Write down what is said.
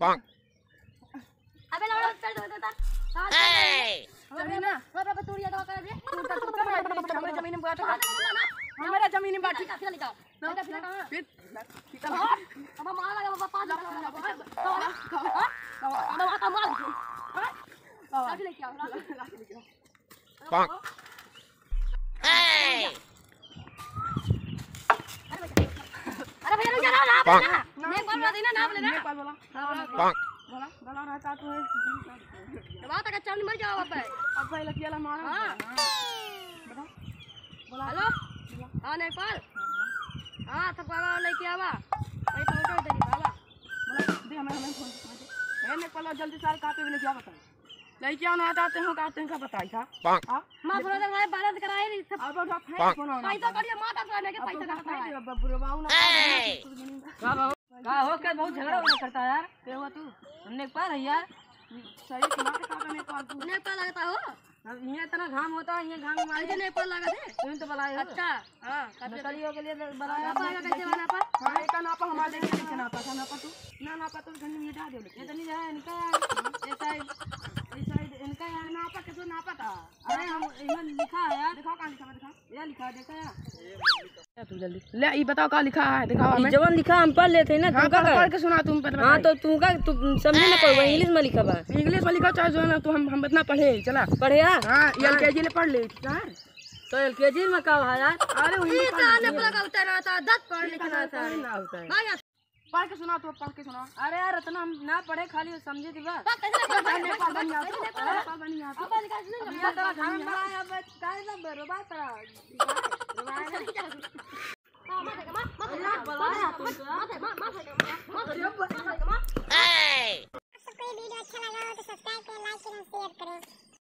पांग अबे लौड़ा उत्तर दो देता हमारे जमीन में बांट हमारे जमीन हाँ, हाँ, हाँ, में बांट फिर निकाल फिर अब मार लगा बाबा पांच अब मार का मार लाठी लेके आओ लाठी लेके आओ पांग अरे भैया रुक जा ना नाप लेना मैं एक बार बता देना नाप लेना पांक गला गला रहता तो है दबा तक चावल मर जाओ अब अब पहले केला मारो हां बोला हेलो हां नेपाल हां तो बाबा लेके आवा भाई तो उठो तेरी बाला बोला दे हमें हमें फोन है नेपाल जल्दी साल कापे भी लेके आ बता लेके आना चाहते हो का तुमका बताई था हां मां बोला तो भाई बारात कराए नहीं सब अब अब फोन पैसा करिए मां का करने के पैसा का बताई बाबू बाबू ना का हो क्या बहुत झगड़ा होना करता है यार क्या हुआ तू हमने पाल है यार सही काम नेपाल लगता हो अब यहाँ इतना घाम होता है ये घाम मार मारे नेपाल लगा दे तुम तो बलाए अच्छा हां कलियों के लिए तो बलाया नापा कैसे पा हां एक नापा हमारे देखे नापा नापा तू ना नापा तो घंटे में डाल दे ये तो नहीं जाए निकल ऐसा नापा कैसे नापा था अरे हम लिखा है यार दिखाओ कहाँ लिखा है दिखाओ लिखा देखा यार तुम जल्दी ले ये बताओ कहाँ लिखा है दिखाओ हमें जवन लिखा हम पढ़ लेते हैं ना हाँ, तुम का पढ़ के सुना तुम पर हाँ तो तुम का तुम समझ ना पाओगे इंग्लिश में लिखा बा इंग्लिश में लिखा चाहे जो है ना तो हम हम इतना पढ़े चला पढ़े यार हां एलकेजी ले पढ़ ले ठीक तो एलकेजी में का है यार अरे वही पढ़ ले पढ़ा था दस पढ़ लिखना था पढ़ के सुना तो पढ़ के सुना अरे यार इतना ना पढ़े खाली समझे थी बस बर्बाद करा